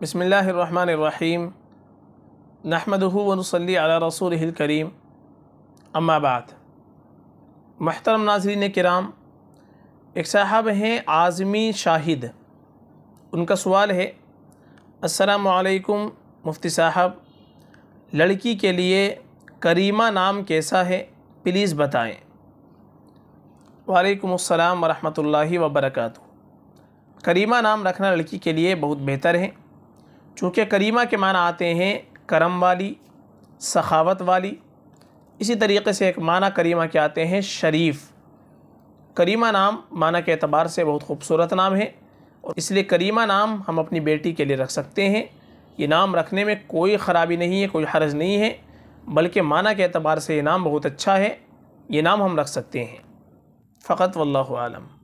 بسم اللہ الرحمن الرحیم نحمده ونصلی علی رسوله الكریم اما بعد محترم ناظرین کرام ایک صاحب ہیں عازمی شاہد ان کا سوال ہے السلام علیکم مفتی صاحب لڑکی کے لیے کریمہ نام کیسا ہے پلیز بتائیں وعلیکم السلام ورحمۃ اللہ وبرکاتہ کریمہ نام رکھنا لڑکی کے لیے بہت بہتر ہے چونکہ کریمہ کے معنی آتے ہیں کرم والی سخاوت والی اسی طریقے سے ایک معنی کریمہ کے آتے ہیں شریف کریمہ نام معنی کے اعتبار سے بہت خوبصورت نام ہے اور اس لیے کریمہ نام ہم اپنی بیٹی کے لیے رکھ سکتے ہیں یہ نام رکھنے میں کوئی خرابی نہیں ہے کوئی حرج نہیں ہے بلکہ معنی کے اعتبار سے یہ نام بہت اچھا ہے یہ نام ہم رکھ سکتے ہیں فقط واللہ عالم